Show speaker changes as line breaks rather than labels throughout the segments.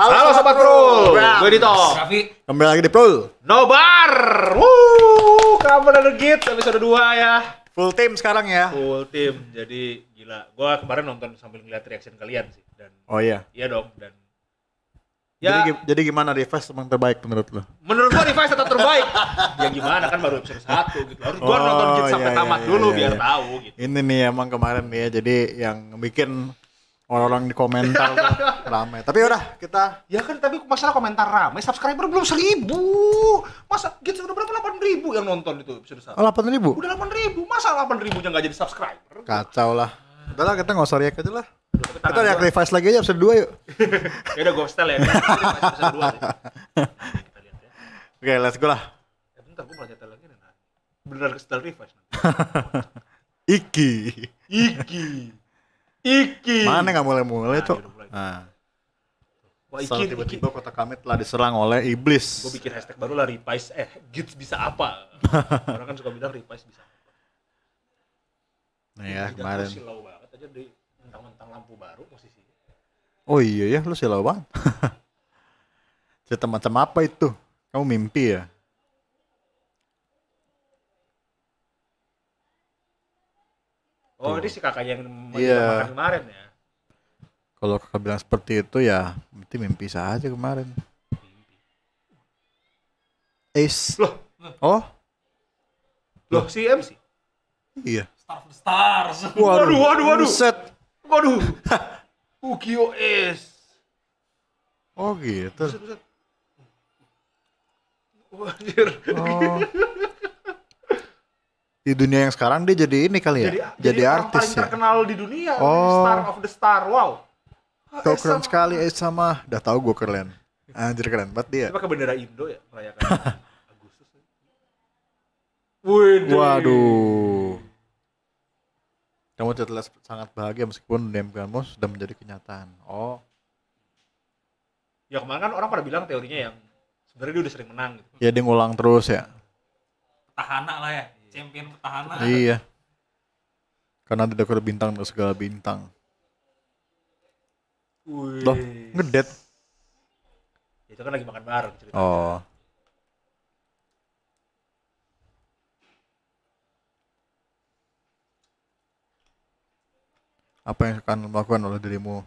Halo, Halo Sobat Pro, gue Dito. Raffi.
Kembali lagi di Pro.
Nobar. Wuh, kamu dan tapi episode 2 ya. Full team sekarang ya. Full team. Jadi gila. Gue kemarin nonton sambil ngeliat reaction kalian sih dan Oh iya. Iya dong dan Ya. Jadi,
jadi gimana Rivas emang terbaik menurut lo?
Menurut lo Rivas tetap terbaik. ya gimana kan baru episode 1 gitu. Harus oh, nonton gitu sampai iya, tamat iya, dulu iya, biar iya. tahu
gitu. Ini nih emang kemarin ya jadi yang bikin orang-orang di komentar rame. Tapi
udah kita ya kan tapi masalah komentar rame, subscriber belum seribu. Masa gitu udah berapa delapan ribu yang nonton itu episode satu? Delapan oh, ribu. Udah delapan ribu, masa delapan ribunya nggak jadi subscriber?
Kacau lah. Udah lah kita nggak usah react aja lah. Kita device lagi aja episode dua yuk.
ya udah gue setel ya. ya. Oke, let's go lah. Ya bentar, gue mau nyetel lagi nih. Nah. Beneran ke setel device
Iki. Iki. Iki. Mana nggak mulai-mulai nah, tuh. Nah.
Wah, Iki, tiba-tiba kota kami telah diserang oleh iblis. Gue bikin hashtag baru lah Repice. eh gits bisa apa? Orang kan suka bilang Repice bisa. Apa.
Nah ya Jadi kemarin. Silau
banget aja di mentang-mentang lampu baru posisinya.
Oh iya ya, lu silau banget. Cerita macam apa itu? Kamu mimpi ya?
Oh, ini si kakak yang yeah. kemarin ya.
Kalau kakak bilang seperti itu ya, berarti mimpi saja kemarin. Es.
Loh. Oh. Loh, si MC. Iya. Star of the Stars. Waduh, waduh, waduh. Set. Waduh. Ukio es.
Oh gitu. Buset,
buset. Wajir. Oh
di dunia yang sekarang dia jadi ini kali ya jadi, jadi, jadi artis paling ya
terkenal di dunia oh. star of the star wow
kau keren sama. sekali eh sama udah tau gue keren anjir keren banget dia pakai
bendera Indo ya merayakan Agustus waduh
kamu terlihat sangat bahagia meskipun dem kamu sudah menjadi kenyataan oh
ya kemarin kan orang pada bilang teorinya yang sebenarnya dia udah sering menang
gitu. ya dia ngulang terus ya
tahanak lah ya champion pertahanan iya
karena tidak dekor bintang dan segala bintang
Wih. loh ngedet itu kan lagi makan bareng cerita
oh apa yang akan melakukan oleh dirimu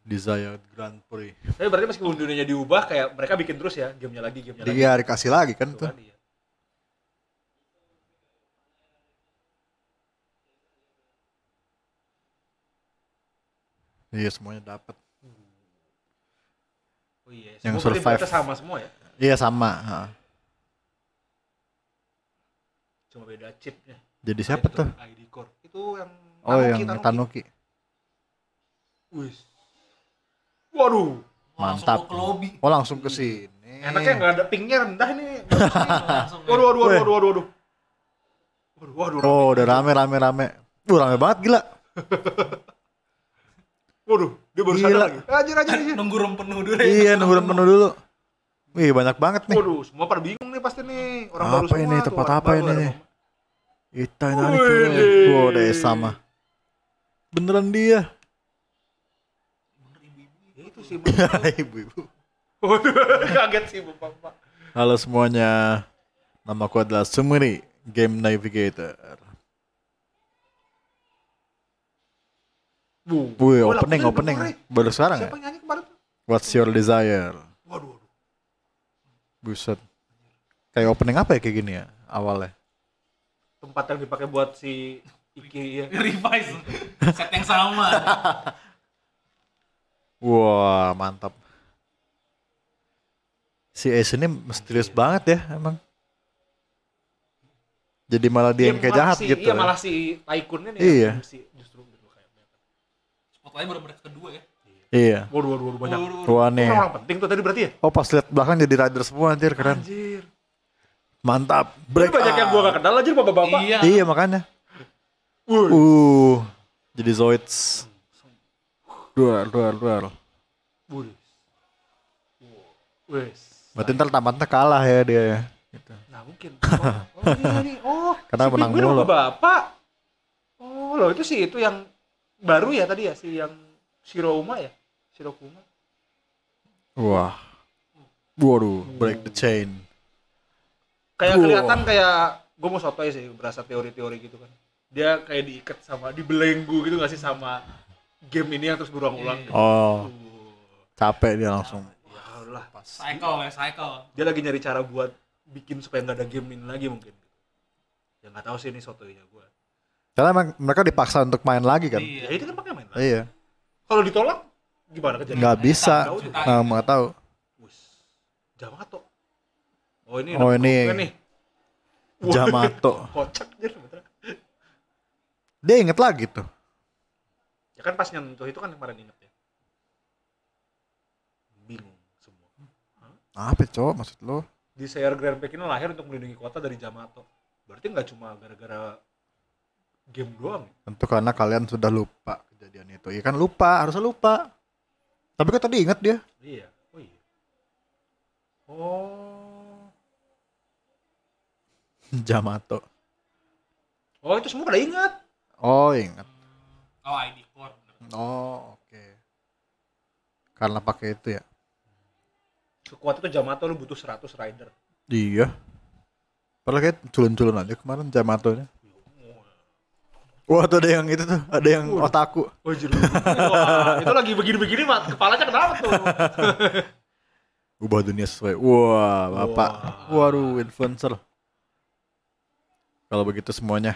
desired
Grand Prix. Tapi berarti meskipun dunianya diubah kayak mereka bikin terus ya gamenya lagi gamenya iya, lagi. Iya
dikasih lagi kan tuh. tuh. Kan, Iya semuanya dapat. Hmm.
Oh iya. Yang survive. sama semua ya?
Iya sama. Ha.
Cuma beda chipnya.
Jadi siapa nah, ID tuh?
ID Core. Itu yang Oh Tanuki, yang Tanuki. Tanuki. Wih. Waduh. Mantap. Langsung ke lobby.
Oh langsung ke sini.
Enaknya nggak ada pingnya rendah nih. waduh, waduh, waduh, waduh, waduh. Waduh, waduh, waduh. Oh,
udah rame, rame, rame. Uh, rame banget gila.
Waduh, dia baru Gila. sadar lagi. Eh, anjir anjir. anjir. nunggu rum penuh dulu. Iya, nunggu rum penuh
dulu. Wih, banyak banget nih. Waduh,
semua pada bingung nih pasti nih. Orang apa baru semua. Ini, tuh, tempat apa ini?
Itu yang tuh. Wih, deh sama.
Beneran dia.
Bener ibu-ibu. itu sih. Ibu-ibu. Waduh, kaget sih bapak-bapak. Halo semuanya. nama ku adalah Sumeri, Game Navigator. Bu, Bu, opening, opening. Baru sekarang Siapa ya? nyanyi kemarin? What's your desire? Waduh, waduh. Buset. Kayak opening apa ya kayak gini ya awalnya?
Tempat yang dipakai buat si Iki ya. Revise. Set yang sama.
Wah, wow, mantap. Si Ace ini misterius iya. banget ya emang. Jadi malah dia yang iya, kayak jahat si, gitu. Iya, ya. malah si
Tycoon ini iya. ya, si justru Pokoknya baru mereka kedua ya. Iya. Waduh, waduh, waduh banyak. Waduh,
waduh. Wah, nih. Orang
penting tuh tadi berarti ya?
Oh, pas lihat belakang jadi rider semua anjir, keren. Anjir. Mantap.
Break. banyak yang gua gak kenal anjir bapak-bapak. Iya. iya,
makanya. Uh. uh. Jadi Zoids. Duel, duel, duel. Wes. Berarti ntar tamatnya kalah ya dia ya. Gitu.
Nah mungkin. Oh, oh, ini, ini. oh Karena si menang mulu. Bapak. Oh loh itu sih itu yang baru ya tadi ya si yang Shirouma ya Shirokuma
wah waduh break the chain
kayak kelihatan kayak gue mau sotoy sih berasa teori-teori gitu kan dia kayak diikat sama dibelenggu gitu gak sih sama game ini yang terus berulang-ulang gitu.
oh capek dia langsung ya
pas cycle ya cycle dia lagi nyari cara buat bikin supaya nggak ada game ini lagi mungkin ya nggak tahu sih ini sotoynya gue
karena emang mereka dipaksa untuk main lagi kan. Iya, ya itu kan pakai main. Iya.
Kalau ditolak gimana kejadian? Nggak eh, bisa. Nah, nggak tahu. Jamato. Oh ini. Oh ini. Kan nih. Jamato. Kocak
Dia inget lagi tuh.
Ya kan pas nyentuh itu kan kemarin inget ya. Bingung semua.
Hah? Apa cowok maksud lo?
Di Sayer Grand Pack ini lahir untuk melindungi kota dari Jamato. Berarti nggak cuma gara-gara game doang
tentu karena kalian sudah lupa kejadian itu iya kan lupa harusnya lupa tapi kok kan tadi ingat dia
iya oh iya oh
Jamato
oh itu semua pada ingat?
oh ingat.
oh ID core
oh oke okay. karena pakai itu ya
sekuat itu Jamato lu butuh 100 rider
iya padahal kayak culun-culun aja kemarin Jamato nya Wah tuh ada yang itu tuh, ada yang uh, otaku. Oh,
Wah, itu lagi begini-begini kepala kepalanya kenapa tuh?
Ubah dunia sesuai. Wah, bapak. waru influencer. Kalau begitu semuanya,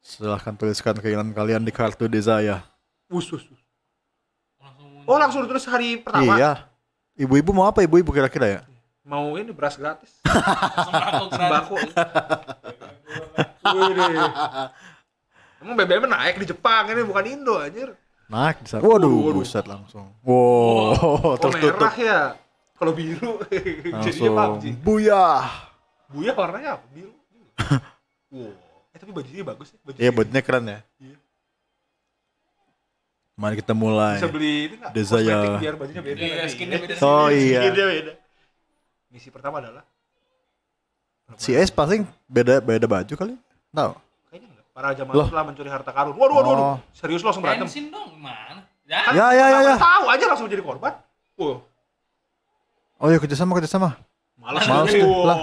silahkan tuliskan keinginan kalian di kartu desa ya.
Usus. Oh langsung terus hari pertama? Iya.
Ibu-ibu mau apa ibu-ibu kira-kira ya?
Mau ini beras gratis. Sembako gratis. Sembako. Emang BBM naik di Jepang ini bukan Indo anjir.
Naik di sana. Waduh, waduh, buset langsung. Wow, oh, tertutup. merah
ya. Kalau biru jadinya PUBG. Buya. Buya warnanya apa? Biru. wow. Eh tapi bajunya bagus ya. Bajunya iya, ya?
bajunya keren ya. Iya. Mari kita mulai. Bisa beli ini enggak? ya. Biar bajunya beda. Iya, skinnya iya. beda. Oh iya. Skinnya
beda. Misi pertama adalah
Si Ace paling beda beda baju kali. Tahu? No.
Para jamaah loh. telah mencuri harta karun. Waduh, waduh, waduh. Oh. Serius langsung berantem. Bensin dong, mana? Ya, ya, ya, ya, Tahu aja langsung jadi korban. Oh,
Oh iya kerjasama kerjasama.
Malas, Malas tuh. Wow. Lah.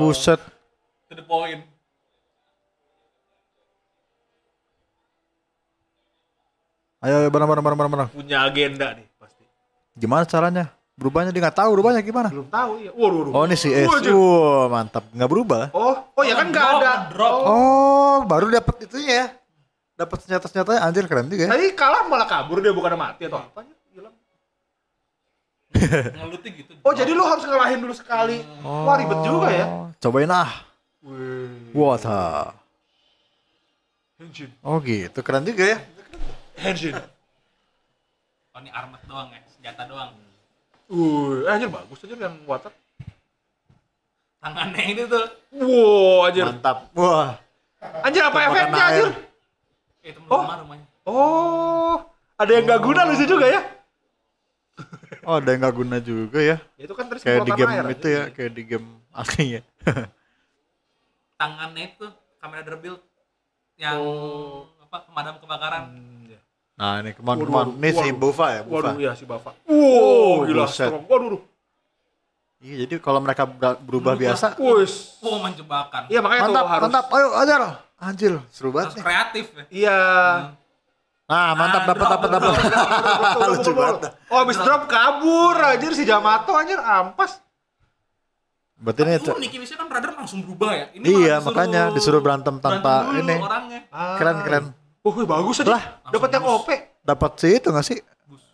Buset. To the point.
Ayo, ayo bareng bareng bareng bareng.
Punya agenda nih pasti.
Gimana caranya? Berubahnya dia nggak tahu berubahnya gimana? Belum
tahu ya. Waduh, waduh. Oh ini si S. Wah
mantap. Nggak berubah.
Oh, oh ya kan nggak ada. Drop. Oh.
oh baru dapet itu ya. Dapat senjata senjatanya anjir keren juga. Ya. Tadi
kalah malah kabur dia bukan mati atau apa? Ya? Hilang. gitu. Oh, jadi lu harus ngalahin dulu sekali. Oh. Wah ribet oh, juga ya.
Cobain ah. Wata. Engine. Oh gitu, keren juga ya.
Henshin. Oh ini armat doang ya, senjata doang. Uh, anjir bagus aja yang water. Tangannya ini tuh. Wow, anjir. Mantap. Wah. Anjir apa efeknya anjir? Eh, oh. rumahnya. Oh, ada yang nggak oh. guna lucu juga ya?
oh, ada yang nggak guna juga ya?
ya itu kan terus kayak di game air, itu aja. ya,
kayak di game aslinya.
Tangannya itu kamera derbil yang oh. apa pemadam kebakaran. Hmm
Nah ini kemon kemon. Ini si Bufa ya. Bufa. Waduh ya si Bufa. Wow, gila set. Waduh. Iya jadi kalau mereka berubah hmm. biasa.
Wus. Wow menjebakan. Iya makanya mantap, tuh harus. Mantap ayo ajar. Anjir seru banget. Harus kreatif ya. Iya. Hmm. Nah, mantap dapat dapat dapat. Lucu banget. Oh, abis drop kabur anjir si Jamato anjir ampas.
Berarti ini tuh Niki
Michelle kan brother langsung berubah ya. Ini iya, makanya
disuruh berantem tanpa ini.
Orangnya. Keren
keren. Oh, wih, bagus aja. Lah, dapat yang OP. Dapat sih itu nggak sih? Bus.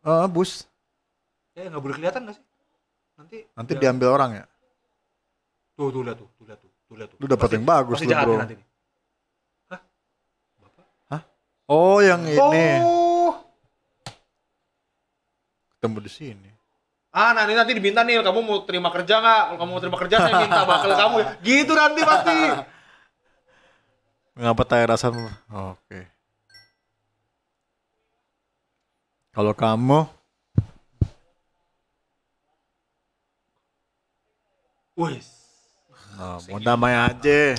Uh, bus.
Ya nggak boleh kelihatan nggak sih? Nanti nanti dia... diambil orang ya. Tuh, tuh lihat tuh, tuh lihat tuh, tuh lihat tuh. Lu dapat yang bagus lu, Bro. Nanti nih. Hah?
Bapak? Hah? Oh, yang oh. ini. Ketemu di sini.
Ah, nanti nanti diminta nih, kamu mau terima kerja nggak? Kalau kamu mau terima kerja, saya minta bakal kamu. Ya. Gitu nanti pasti.
Mengapa tak Oke. Okay. Kalau kamu Wes. Nah, mau damai aja.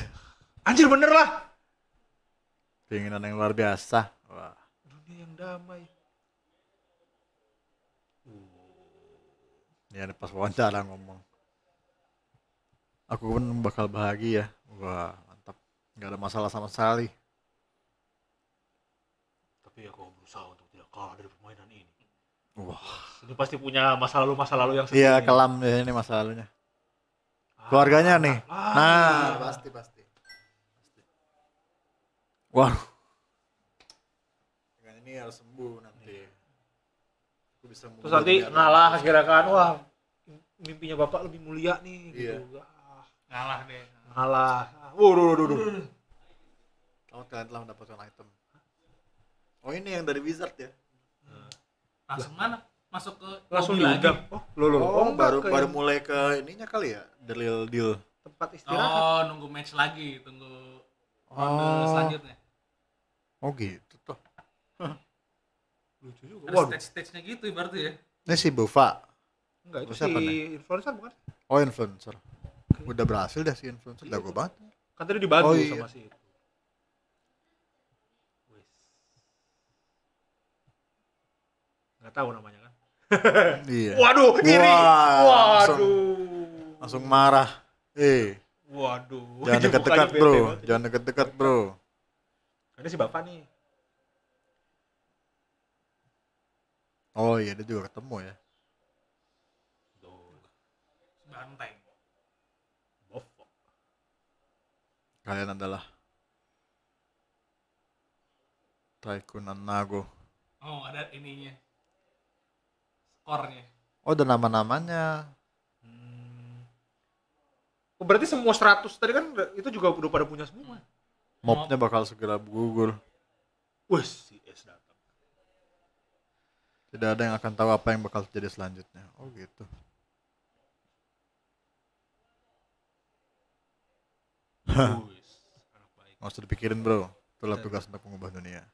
Anjir bener lah.
Keinginan yang luar biasa.
Wah. Dunia yang damai.
Ya pas wawancara ngomong. Aku pun bakal bahagia. Wah nggak ada masalah sama sekali
tapi aku berusaha untuk tidak kalah dari
permainan ini wah
ini pasti punya masa lalu masa lalu yang iya kelam ya
ini masa lalunya ah, keluarganya ah, nih ah, nah pasti pasti wah dengan ini harus sembuh nanti iya. aku bisa terus nanti ngalah kira
kira wah mimpinya bapak lebih mulia nih gitu. iya. gitu ngalah deh Kalah. Waduh, waduh, waduh. Kamu
telah mendapatkan item. Oh ini yang dari wizard ya? Hmm. Langsung
mana? Masuk ke langsung lagi. Oh, lo Oh, oh baru baru
mulai ke ininya kali ya, deal deal. Tempat
istirahat. Oh, nunggu match lagi, tunggu oh. oh. selanjutnya.
Oh gitu tuh
Lucu juga. Ada stage-stage-nya gitu berarti ya.
Ini si Bova.
Enggak, itu si siapa, influencer bukan?
Oh, influencer udah berhasil dah si influencer iya, jago iya, banget kan tadi dibantu oh, iya. sama
si itu nggak tahu
namanya kan iya. waduh ini Wah, waduh langsung, langsung marah eh waduh jangan dekat-dekat bro jangan dekat-dekat bro ini si bapak nih oh iya dia juga ketemu ya bantai Kalian adalah Taikunan Nago.
Oh, ada ininya. Skornya.
Oh, ada nama-namanya. Hmm.
Oh, berarti semua 100 tadi kan itu juga udah pada punya semua.
Hmm. Mobnya bakal segera gugur. Wes, si S datang. Tidak ada yang akan tahu apa yang bakal terjadi selanjutnya. Oh, gitu. Nggak usah dipikirin bro, itulah iya. tugas untuk mengubah dunia.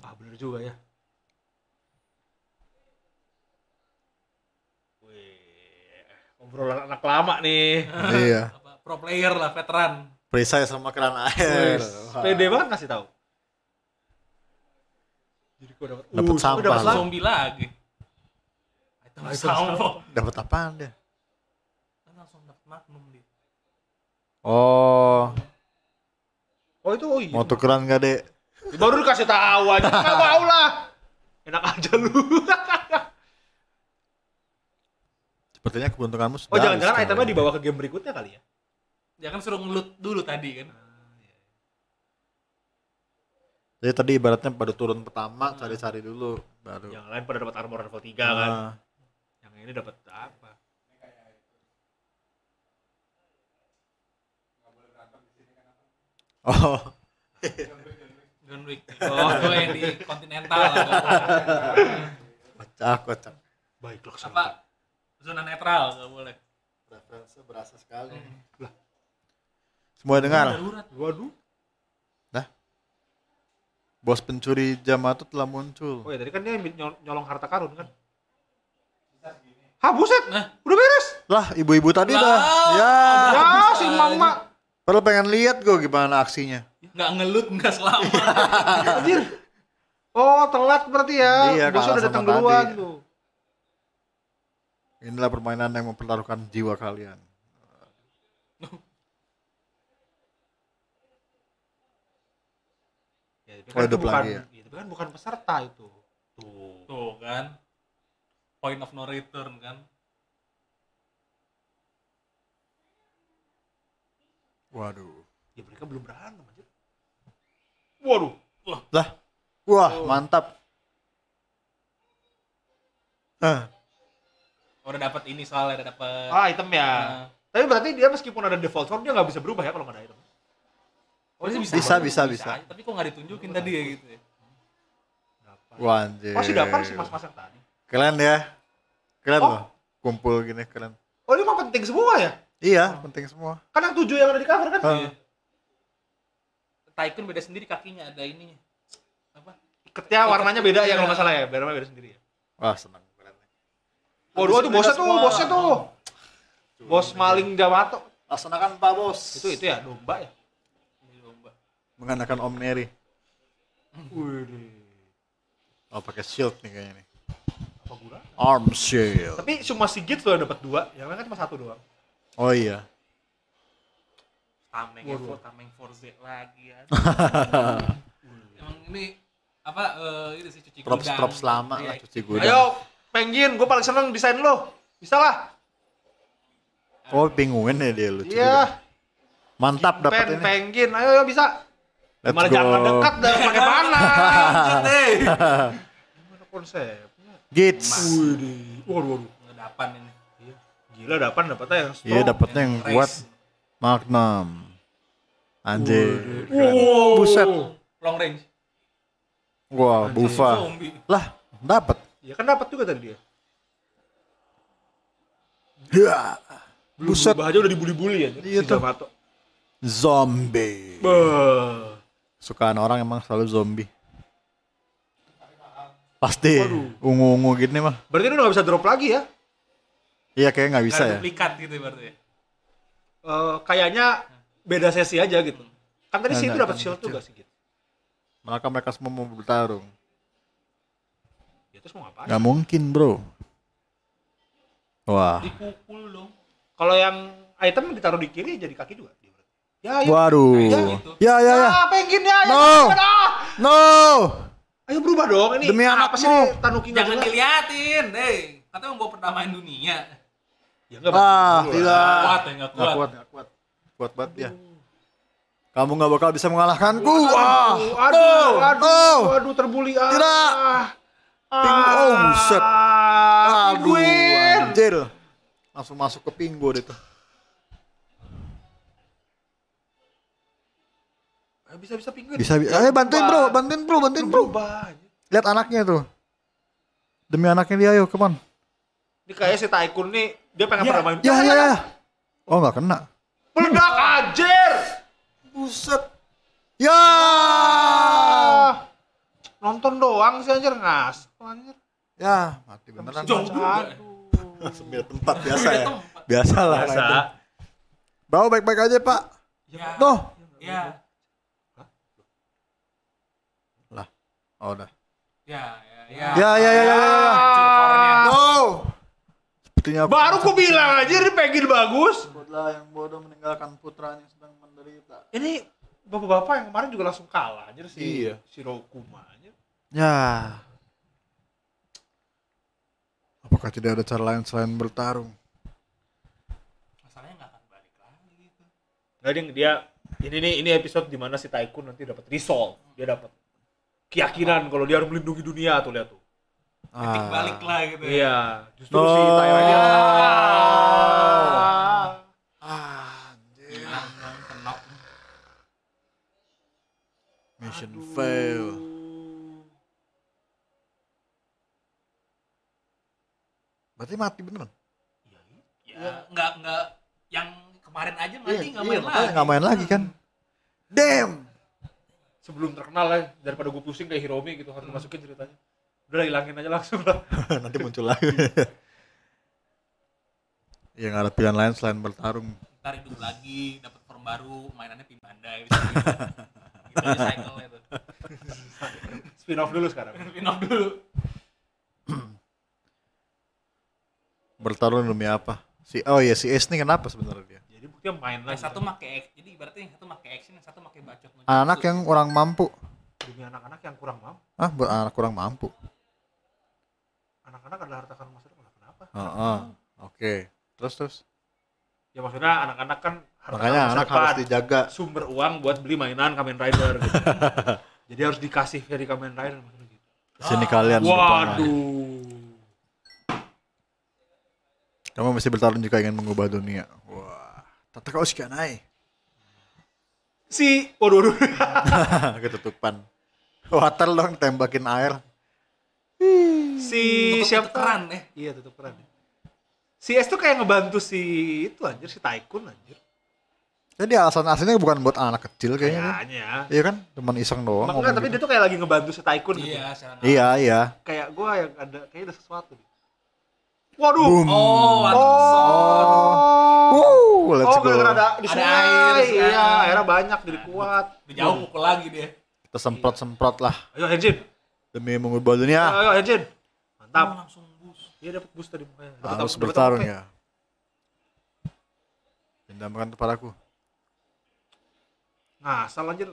Ah bener juga ya.
Wih, obrolan anak
lama nih. iya. Pro player lah, veteran. Perisai sama keran air. Pede banget kasih tahu. Jadi gua dapat dapat uh, sampah. Dapat zombie lagi. Item sampah.
Dapat apaan dia?
Kan langsung dapat magnum
Oh. Oh itu oh iya. Mau tukeran gak dek?
Ya baru dikasih tahu aja. Gak mau lah. Enak aja lu.
Sepertinya keberuntunganmu sudah. Oh jangan-jangan itemnya dibawa ke game
berikutnya kali ya? Ya kan suruh ngelut dulu tadi kan. Ah, iya, iya.
Jadi tadi ibaratnya pada turun
pertama cari-cari dulu baru. Yang lain pada dapat armor level 3 nah. kan. Yang ini dapat apa? Oh.
Groundbreak. Oh, gue yang di kontinental. kocak, kocak. Baik loh sama. Apa? Zona netral nggak boleh. Referensi berasa sekali. Hmm. Lah. Semua dengar. Darurat.
Waduh. Nah.
Bos pencuri jamaah itu telah muncul.
Oh ya, tadi kan dia nyolong harta karun kan? Hah buset, nah. udah
beres. Lah ibu-ibu tadi lah. dah.
Ya, ya si mama
Padahal pengen lihat gue gimana aksinya.
Nggak ngelut, nggak selama. Anjir. Oh, telat berarti ya. Iya, Bosnya udah datang duluan tuh.
Inilah permainan yang mempertaruhkan jiwa kalian.
ya, oh, kan itu bukan, ya? ya. Itu kan bukan peserta itu. Tuh. Tuh kan. Point of no return kan. Waduh. Ya mereka belum berantem aja. Waduh. Lah. Lah. Wah, oh. mantap. Nah. Oh, udah dapat ini soalnya udah dapat. Ah, item ya. Nah. Tapi berarti dia meskipun ada default sword dia nggak bisa berubah ya kalau nggak ada item.
Oh, bisa, bisa, bisa, bisa, bisa.
bisa. Tapi kok nggak ditunjukin tadi ya gitu ya?
Wah, anjir. Masih dapat sih mas-mas yang tadi. Keren ya. Keren oh. loh. Kumpul gini keren.
Oh, ini mah penting semua ya? Iya, oh. penting semua. Kan yang tujuh yang ada di cover kan? Hmm. Iya. Tycoon beda sendiri kakinya ada ini, Apa? Iketnya eh, warnanya beda ya kalau masalah ya, warnanya beda sendiri ya. Wah, senang beratnya. Oh, dua tuh bosnya tuh, bosnya tuh. Bos maling Jawato. Laksanakan Pak Bos. Itu itu ya domba ya.
Domba. Mengandalkan Om Neri.
Hmm. Wih.
Oh, pakai shield nih kayaknya nih. Apa gula? Arm shield.
Tapi cuma Sigit loh dapat dua, yang lain kan cuma satu doang. Oh iya. Tameng Evo, Tameng 4Z lagi ya. Emang ini apa uh, ini sih cuci props, gudang. Props lama ya. lah iya. cuci gudang. Ayo, pengin, gua paling seneng desain lo. Bisa lah.
Oh, penguin ya dia lucu. Iya. Mantap dapat ini.
Pengin, ayo ayo bisa.
Let's Malah go. jangan dekat dan pakai mana? Eh.
Gimana
konsepnya? Gits.
Waduh, waduh. Ngedapan ini. Gila dapat dapatnya yang iya, strong. Iya, dapatnya yang, yang kuat.
Magnum. Anjir. Wow. Buset. Long range. Wah, wow, bufa.
Lah, dapat. Ya kan dapat juga tadi dia.
Ya. Buset. Aja udah dibuli-buli ya. Iya tuh. Zombie. Bah. Sukaan orang emang selalu zombie. Pasti. Ungu-ungu gini mah.
Berarti lu gak bisa drop lagi ya? Iya kayak nggak bisa ya. Duplikat gitu berarti. Uh, kayaknya beda sesi aja gitu. Kan tadi nah, sih itu nah, dapat kan shield juga sih gitu.
Maka mereka semua mau bertarung.
Ya terus mau ngapain? Gak
mungkin bro. Wah.
Dipukul dong. Kalau yang item ditaruh di kiri jadi kaki dua. Ya, ya. Waduh. Ya, gitu. ya, ya, ya. Ah, ya No. Ya, No. Ayo berubah dong ini. Demi apa sih Tanuki Jangan diliatin, deh. Katanya mau perdamaian dunia. Ya enggak ah, tidak. Kuat, ya, enggak kuat. Gak kuat, gak kuat.
Kuat banget ya. Kamu nggak bakal bisa mengalahkanku. Aduh, ah. aduh, aduh, aduh, oh.
aduh terbuli. Ah. Tidak. Oh, ah. oh, buset. Aduh, anjir.
Langsung masuk ke pinggul deh tuh.
Bisa-bisa pinggul. Bisa, bisa. Ayo eh, bantuin
bro, bantuin bro, bantuin bro. Lihat anaknya tuh. Demi anaknya dia, ayo, kemana?
Ini kayak si Taikun nih, dia pengen ya, pernah main.
Ya, ya, ya. Oh nggak kena.
Meledak ajar. Buset. Ya. Nonton doang sih anjir ngas. Anjir. Ya, mati
beneran. Jomblo.
Ya.
Sembilan tempat biasa ya. Biasa lah. Bawa baik-baik aja pak. Ya. Tuh. Ya. Lah. Oh udah. Ya, ya, ya. Ya, ya, ya, ya. ya, ya. Oh
itunya baru ku bilang aja ini pengen bagus
Sebutlah yang bodoh
meninggalkan putranya sedang menderita ini bapak-bapak yang kemarin juga langsung kalah aja si iya. si Rokuma aja
ya apakah tidak ada cara lain selain bertarung masalahnya
nggak akan balik lagi gitu nggak dia, dia ini nih ini episode dimana si Taikun nanti dapat resolve dia dapat keyakinan kalau dia harus melindungi dunia tuh lihat tuh
titik ah. balik lah gitu ya. Iya,
justru oh. si ya Ah. Anjir. Kenok. Mission Aduh. fail.
Berarti mati beneran?
Iya, iya. ya, enggak enggak yang kemarin aja mati enggak iya, iya, main iya, lagi. Enggak main lagi kan. Damn. Sebelum terkenal lah ya, daripada gue pusing kayak Hiromi gitu harus hmm. masukin ceritanya udah hilangin aja langsung lah nanti muncul lagi
yang nggak ada pilihan lain selain bertarung
ntar hidup lagi dapat form baru mainannya pin bandai gitu, gitu itu spin off dulu sekarang spin off dulu
bertarung demi apa si oh ya si S ini kenapa sebenarnya dia
jadi buktinya main lah satu X, jadi ibaratnya yang satu make action yang satu make bacot anak yang kurang mampu demi anak-anak yang kurang mampu
ah anak kurang mampu
anak-anak adalah harta karun masa depan
kenapa uh -uh. oke okay. terus terus
ya maksudnya anak-anak kan harta makanya anak depan, harus dijaga sumber uang buat beli mainan Kamen Rider gitu. jadi harus dikasih dari Kamen Rider maksudnya gitu sini ah, kalian waduh
kamu masih bertarung jika ingin mengubah dunia. Wah, tata kau oh, sekian naik. Si, waduh, waduh. ketutupan. Water dong, tembakin air
si siapa peran eh iya tutup peran ya. si S tuh kayak ngebantu si itu anjir si Tycoon anjir
jadi alasan aslinya bukan buat anak kecil kayaknya kan. Iya kan, teman iseng doang. tapi gitu.
dia tuh kayak lagi ngebantu si Tycoon gitu. Iya,
iya, iya,
Kayak gue yang ada, kayaknya ada sesuatu. Waduh. Boom. Oh, oh. Wuh, uh, let's oh, go. Ada, di sungai. ada air. Iya, ya. airnya banyak jadi nah, kuat. jauh mukul lagi dia.
Kita semprot-semprot lah. Ayo, Henjin. Demi mengubah dunia.
Ayo, ayo mantap oh, langsung bus dia dapat bus tadi mukanya eh, harus dapet, bertarung ya
Dendamkan kan aku.
nah asal anjir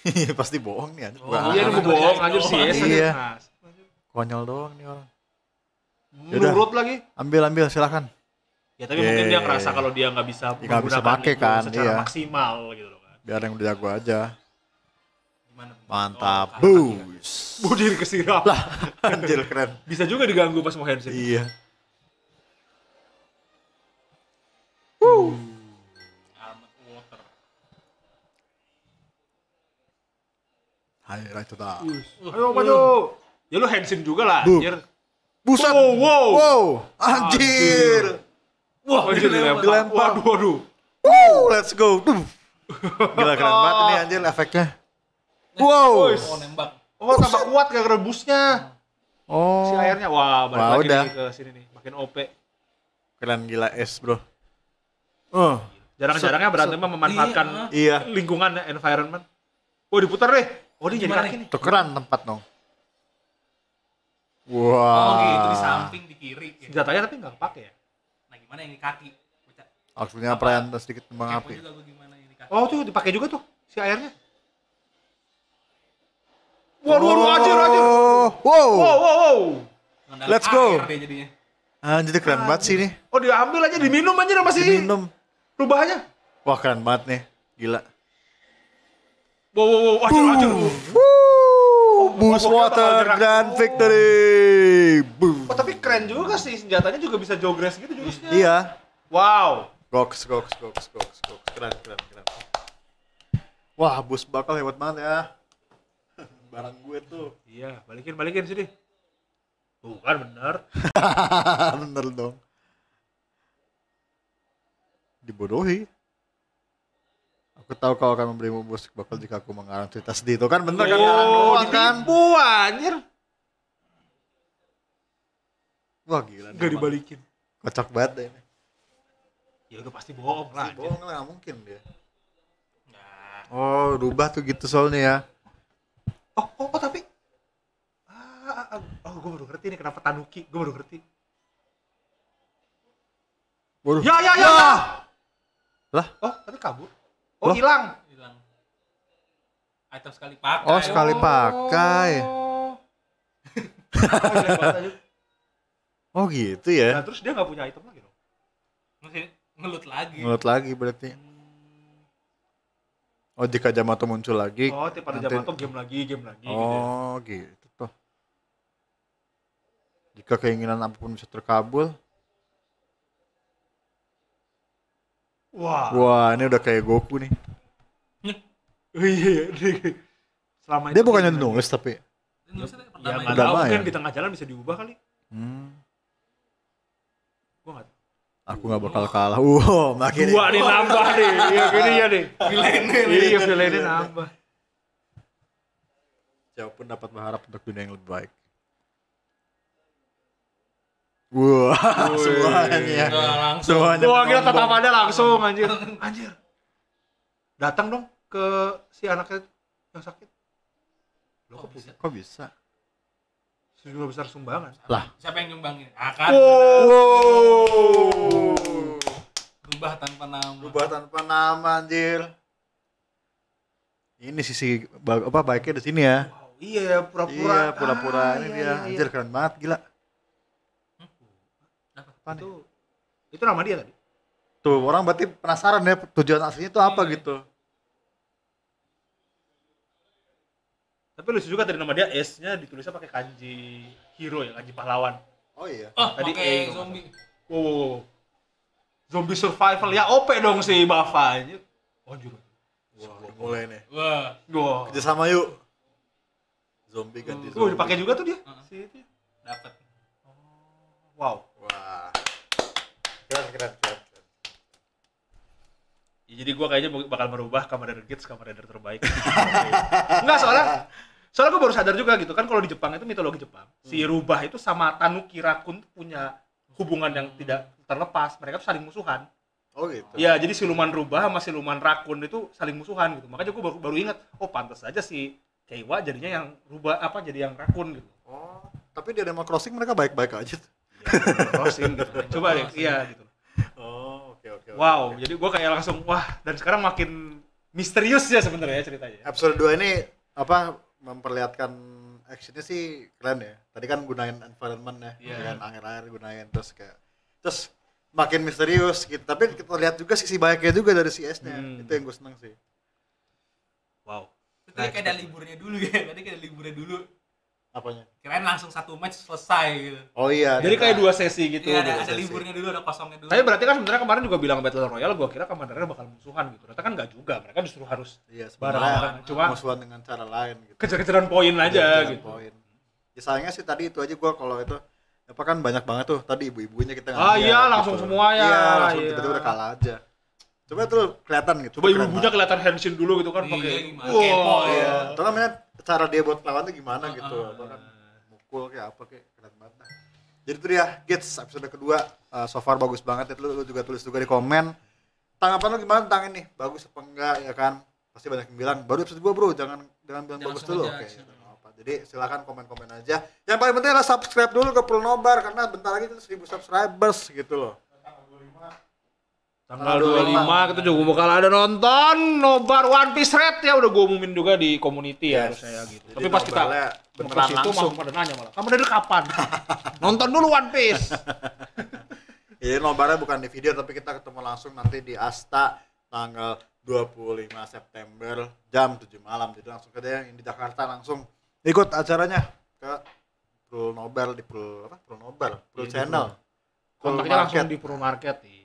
iya, pasti bohong nih anjir oh, iya ini bohong anjir sih ya, iya nah, anjir. konyol doang nih orang menurut lagi ambil ambil silahkan ya tapi yeah. mungkin dia ngerasa kalau dia nggak bisa ya, menggunakan bisa pakai kan, iya.
maksimal gitu loh
kan biar yang udah jago aja
Mantap. Oh, Bus. Budir kesirap. Lah, anjir keren. Bisa juga diganggu pas mau handshake. Iya. Woo. Hai, right to Ayo maju. Ya lu handsome juga lah, anjir.
Buset. Wow, wow. wow. Anjir. anjir.
Wah, anjir dilempar. dilempar. Waduh, waduh. Woo, let's go. Gila keren banget ini anjir efeknya. Wow. Oh, oh nembak. Oh, tambah kuat gak rebusnya. Oh. Si airnya, wah balik Wah, lagi udah. ke sini nih, makin OP.
Keren gila es, Bro. Oh. Jarang-jarangnya berantem so, so, memanfaatkan iya. iya.
lingkungan ya, environment. Oh, diputar deh. Oh, dia jadi kaki nih. Tukeran tempat dong. Wah. Wow. Oh, gitu di samping di kiri. Ya. Senjatanya tapi nggak kepake ya. Nah, gimana yang di kaki?
Maksudnya perayaan sedikit mengapi.
Oh, tuh dipakai juga tuh si airnya. Waduh, waduh, anjir, anjir. Wow. Wow, wow, wow. Let's go.
Anjir, ah, keren banget sih ini.
Oh, diambil aja, diminum aja sama si Diminum. Rubahannya.
Wah, keren banget nih. Gila.
Wow, wow, wow, anjir,
anjir. Boost water grand oh. victory.
Oh, tapi keren juga sih senjatanya juga bisa jogres gitu juga sih. Iya. Wow. Goks, goks, goks, goks, goks. Keren, keren, keren.
Wah, bus bakal hebat
banget ya barang gue tuh iya balikin balikin sini bukan bener
bener dong dibodohi Aku tahu kau akan memberimu musik bakal jika aku mengarang cerita sedih. Itu kan bener oh, kan
oh kan. anjir.
Wah gila. Gak dibalikin. Kocak banget deh ini. Ya udah pasti bohong lah. Pasti bohong lah, mungkin dia. Nah. Oh, rubah tuh gitu soalnya ya oh oh, oh tapi
ah, ah, ah. oh gue baru ngerti nih kenapa tanuki gue baru ngerti Waduh. Ya ya ya. Lah. Ya. Ya. lah. Oh, tapi kabur. Oh, hilang. Hilang. Item sekali pakai. Oh, sekali oh. pakai.
oh, gitu ya. Nah, terus
dia nggak punya item lagi dong. Masih ngelut lagi. Ngelut lagi
berarti. Hmm. Oh jika Yamato muncul lagi. Oh tiap ada nanti... Yamato game lagi, game lagi. Gitu ya. Oh gitu, ya. gitu toh. Jika keinginan apapun bisa terkabul. Wah. Wah ini udah kayak Goku nih.
Oh iya. iya selama Dia bukannya
nulis tapi.
Nulis ya, ya, udah ya. di tengah jalan bisa diubah kali. Hmm.
Gua nggak Aku nggak bakal kalah. Wow, makin dua nih nambah nih. Iya, gini ya nih. Vilene nih. Iya, Vilene nambah. Siapa pun dapat berharap untuk dunia yang lebih baik. wow, semuanya. Langsung. Semuanya. Wah, tetap
ada langsung anjir. Anjir. Datang dong ke si anaknya yang sakit. Lo kok, kok bisa? Kok bisa? sejumlah besar sumbangan. Lah. Siapa yang nyumbangin? Akan. Wow. tanpa nama. Rubah tanpa nama
anjir. Ini sisi apa baiknya di sini ya. Wow,
iya pura-pura. Iya pura-pura ah, ini iya, dia. Iya. iya. Anjir
keren banget gila.
Hmm? Apa? Itu, itu nama dia tadi.
Tuh orang berarti penasaran ya tujuan aslinya itu apa iya. gitu.
Tapi lucu juga tadi nama dia S-nya ditulisnya pakai kanji hero ya, kanji pahlawan. Oh iya. Oh, tadi A zombie. Wow, wow, wow. Zombie survival ya OP dong si Bafa aja. Oh, juga. Wah, wow, mulai nih. Wah. Kerja sama yuk. Zombie ganti uh, zombie. Oh, dipakai juga tuh dia. Uh ah. -huh. Si itu. Dapat. Oh. Wow. Wah. Keren, keren, keren. Ya, jadi gua kayaknya bakal merubah kamar Rider ke kamar Rider terbaik. Enggak soalnya soalnya gue baru sadar juga gitu kan kalau di Jepang itu mitologi Jepang hmm. si rubah itu sama tanuki rakun punya hubungan yang tidak terlepas mereka tuh saling musuhan Oh gitu. Ya, jadi siluman rubah sama siluman rakun itu saling musuhan gitu. Makanya gue baru, baru ingat, oh pantas aja si kewa jadinya yang rubah apa jadi yang rakun gitu. Oh, tapi di Animal Crossing
mereka baik-baik aja. Ya, crossing gitu. Coba ya, iya
gitu. Oh, oke okay, oke. Okay, wow, okay. jadi gue kayak langsung wah dan sekarang makin misterius ya sebenarnya ceritanya. Episode 2
ini apa memperlihatkan actionnya sih keren ya tadi kan gunain environment ya yeah. gunain air-air gunain terus kayak terus makin misterius gitu tapi kita lihat juga sisi banyaknya juga dari CS nya hmm. itu yang gue seneng sih wow
tadi kayak nah, ada liburnya dulu ya tadi kayak ada liburnya dulu Apanya? Kirain langsung satu match selesai gitu. Oh iya. Jadi kayak dua sesi gitu. Iya, ada, ada liburnya dulu, ada kosongnya dulu. Tapi berarti kan sebenarnya kemarin juga bilang Battle Royale, gua kira Commandernya bakal musuhan gitu. Ternyata kan nggak juga, mereka disuruh harus iya, barengan. Cuma musuhan dengan
cara lain gitu. Kejar-kejaran poin aja gitu. Poin. Ya, Misalnya sih tadi itu aja gua kalau itu apa kan banyak banget tuh tadi ibu-ibunya kita ngambil. Ah iya, gitu. langsung semua ya. Iya, langsung iya. tiba-tiba udah kalah
aja. Coba tuh kelihatan gitu. Coba ibu-ibunya kelihatan Henshin dulu gitu kan pakai. Iya, wow. Iya. Tuh kan
cara dia buat lawan tuh gimana uh, gitu atau ah, kan ah. mukul kayak apa kayak keren banget nah. jadi itu dia gates episode kedua uh, so far bagus banget ya lu, lu juga tulis juga di komen tanggapan lu gimana tentang ini bagus apa enggak ya kan pasti banyak yang bilang baru episode gua bro jangan jangan bilang jangan bagus dulu oke okay, gitu, jadi silahkan komen-komen aja yang paling penting adalah subscribe dulu ke Purnobar karena bentar lagi itu 1000 subscribers gitu loh
Tanggal 25, lima kita juga bakal ada nonton nobar One Piece Red ya udah gue umumin juga di community ya harusnya ya, gitu. Tapi pas kita beneran situ langsung pada nanya malah, kamu dari kapan? nonton dulu One Piece. Jadi iya,
nobarnya bukan di video tapi kita ketemu langsung nanti di Asta tanggal 25 September jam 7 malam. Jadi langsung ke yang di Jakarta langsung
ikut acaranya
ke Pro Nobel di Pro apa? Pro Nobel, Pro Channel. Kontaknya langsung di Pro Market. Ya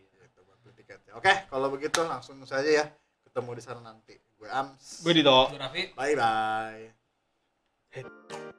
Oke, kalau begitu langsung saja ya. Ketemu di sana nanti. Gue Ams. Gue Dito. Gue Bye bye.